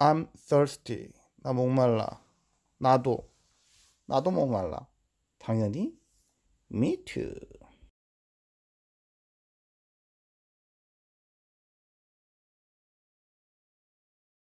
I'm thirsty. 나 목말라. 나도. 나도 목말라. 당연히 me too.